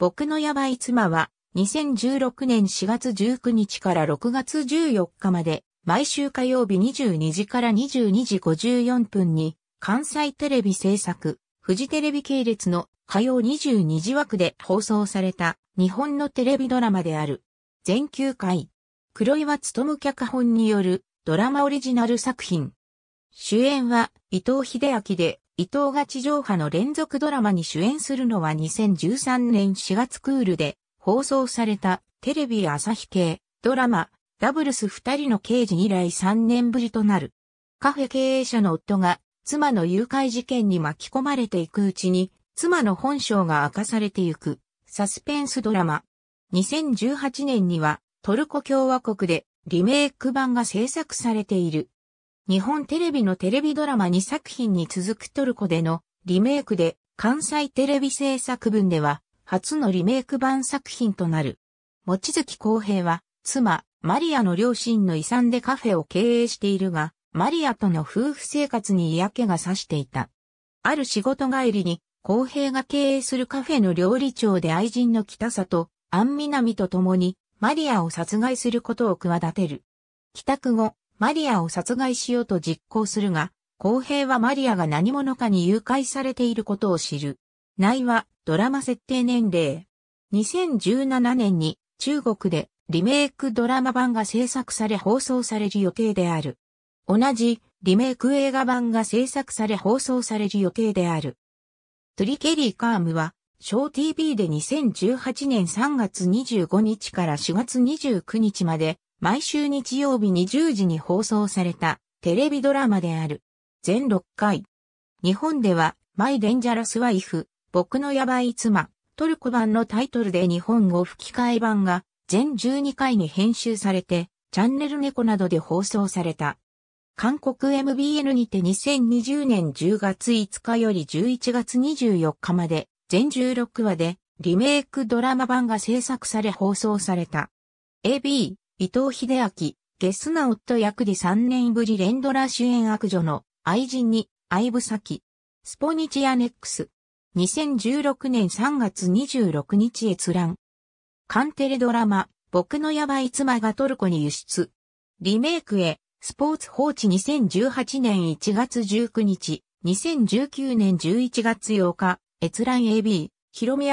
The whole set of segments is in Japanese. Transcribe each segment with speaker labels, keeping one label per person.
Speaker 1: 僕のやばい妻は、2016年4月19日から6月14日まで、毎週火曜日22時から22時54分に、関西テレビ制作、フジテレビ系列の火曜22時枠で放送された日本のテレビドラマである。全球回。黒岩勤脚本によるドラマオリジナル作品。主演は伊藤秀明で伊藤が地上波の連続ドラマに主演するのは2013年4月クールで放送されたテレビ朝日系ドラマダブルス二人の刑事以来3年ぶりとなる。カフェ経営者の夫が妻の誘拐事件に巻き込まれていくうちに妻の本性が明かされていくサスペンスドラマ。2018年にはトルコ共和国でリメイク版が制作されている。日本テレビのテレビドラマ2作品に続くトルコでのリメイクで関西テレビ制作分では初のリメイク版作品となる。望月公平は妻、マリアの両親の遺産でカフェを経営しているが、マリアとの夫婦生活に嫌気がさしていた。ある仕事帰りに、公平が経営するカフェの料理長で愛人の北里、安南と共に、マリアを殺害することを企てる。帰宅後、マリアを殺害しようと実行するが、公平はマリアが何者かに誘拐されていることを知る。内はドラマ設定年齢。2017年に中国でリメイクドラマ版が制作され放送される予定である。同じリメイク映画版が制作され放送される予定である。トリケリー・カームは、小 TV で2018年3月25日から4月29日まで毎週日曜日20時に放送されたテレビドラマである。全6回。日本では、マイ・デンジャラス・ワイフ、僕のヤバい妻、トルコ版のタイトルで日本語吹き替え版が全12回に編集されて、チャンネル猫などで放送された。韓国 MBN にて2020年10月5日より11月24日まで全16話でリメイクドラマ版が制作され放送された。AB 伊藤秀明、ゲスナ夫役で3年ぶり連ドラ主演悪女の愛人に、愛ぶ先。き、スポニチアネックス。2016年3月26日閲覧。カテレドラマ、僕のヤバい妻がトルコに輸出。リメイクへ、スポーツ放置2018年1月19日、2019年11月8日、閲覧 AB、ヒロミイ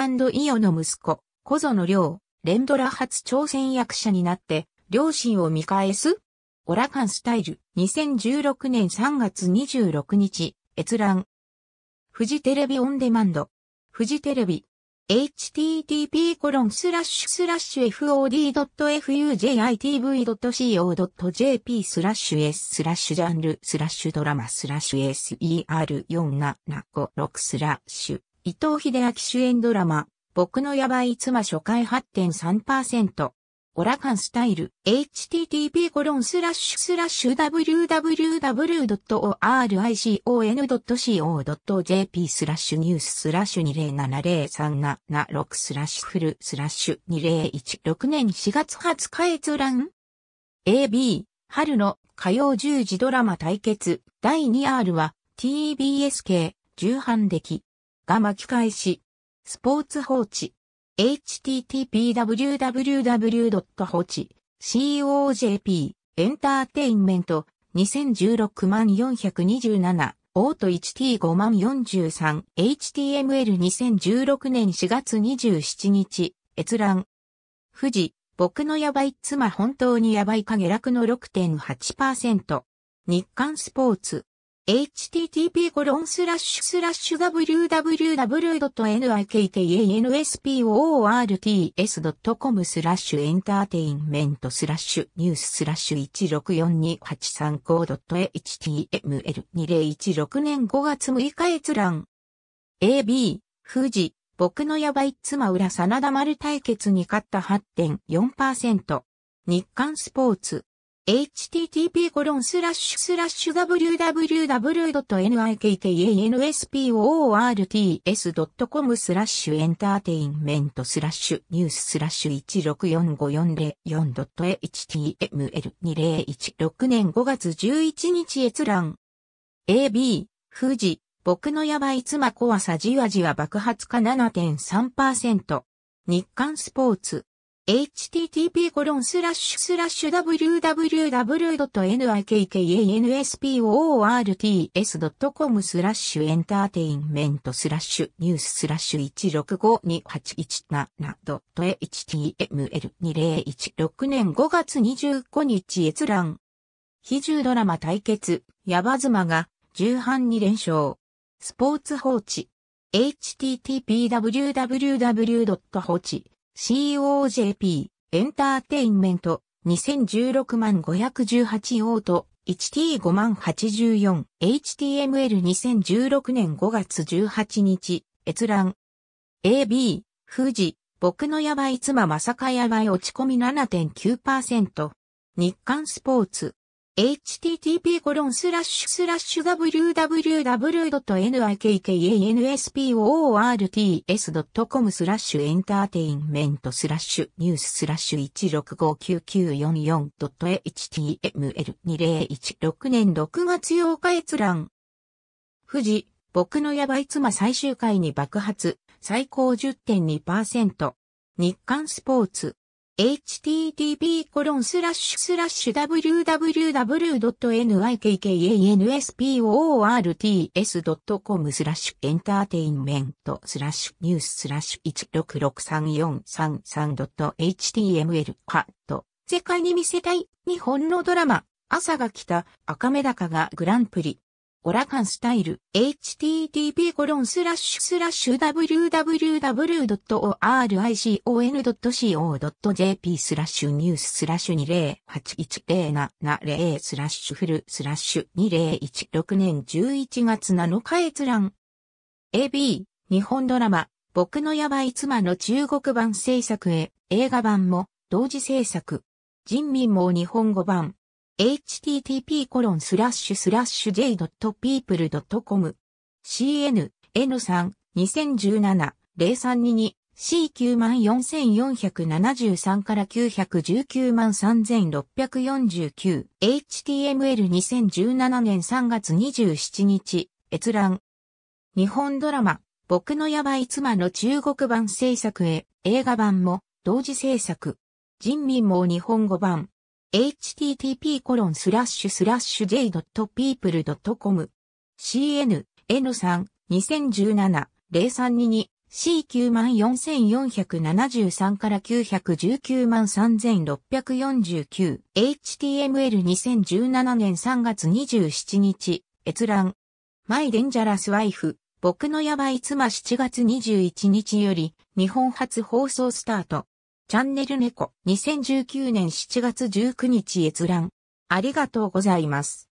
Speaker 1: オの息子、小園良、連ドラ初挑戦役者になって、両親を見返すオラカンスタイル。2016年3月26日、閲覧。フジテレビオンデマンド。フジテレビ。http コロンスラッシュスラッシュ fod.fujitv.co.jp スラッシュ s スラッシュジャンルスラッシュドラマスラッシュ ser4756 スラッシュ伊藤秀明主演ドラマ僕のやばい妻初回8.3%オラカンスタイル、http コロンスラッシュスラッシュ www.oricon.co.jp スラッシュニューススラッシュ2 0 7 0 3 7 6スラッシュフルスラッシュ2016年4月20日閲覧 AB、春の火曜十字ドラマ対決第 2R は TBS 系、重版歴が巻き返し、スポーツ放置。h t t p w w w h o c h c o j p エンターテインメント2016万427オート 1T5 043HTML2016 年4月27日閲覧富士僕のやばい妻本当にやばい影下落の6.8%。日刊スポーツ。h t t p w w w n i k k a n s p o r t s c o m スラッシュエンターテインメントスラッシュニューススラッシュ 164285.html2016 年5月6日閲覧 AB、富士、僕のやばい妻浦真田丸対決に勝った8.4%日刊スポーツ http://www.niktansports.com スラッシュエンターテインメントスラッシュニューススラッシュ 164544.html2016 年5月11日閲覧 AB 富士僕のやばい妻怖さじわじわ爆発化7.3%日刊スポーツ http://www.nikkansport.com s スラッシュエンターテインメントスラッシュニューススラッシュ 1652817.html2016 年5月25日閲覧。非重ドラマ対決、ヤバ妻が、重版に連勝。スポーツ放置。h t t p w w w 放置。COJP エンターテインメント2016万518オート 1T5 万 84HTML2016 年5月18日閲覧 AB 富士僕のやばい妻まさかやばい落ち込み7.9%日刊スポーツ h t t p w w w n i k k e n s p o o r t s c o m スラッシュエンターテインメントスラッシュニューススラッシュ 1659944.html2016 年6月8日閲覧。富士、僕のヤバい妻最終回に爆発、最高10.2%。日刊スポーツ。h t t p w w w n y k k a n s p o r t s c o m スラッシュエンターテインメントスラッシュニューススラッシュ1 6 6 3 4 3 3 h t m l カット世界に見せたい日本のドラマ朝が来た赤目高がグランプリオラカンスタイル http://www.oricon.co.jp スラッシュニューススラッシュ2 0 8 1 0 7 0スラッシュフルスラッシュ2016年11月7日閲覧 AB 日本ドラマ僕のヤバい妻の中国版制作へ映画版も同時制作人民も日本語版 http://j.people.com cn n3 2017 0322 C94473 から9193,649 HTML2017 年3月27日閲覧日本ドラマ僕のヤバい妻の中国版制作へ映画版も同時制作人民も日本語版 http://j.people.com cn n3-2017-0322 C94473 から9193649 HTML2017 年3月27日閲覧 My Dangerous Wife 僕のやばい妻7月21日より日本初放送スタートチャンネル猫2019年7月19日閲覧。ありがとうございます。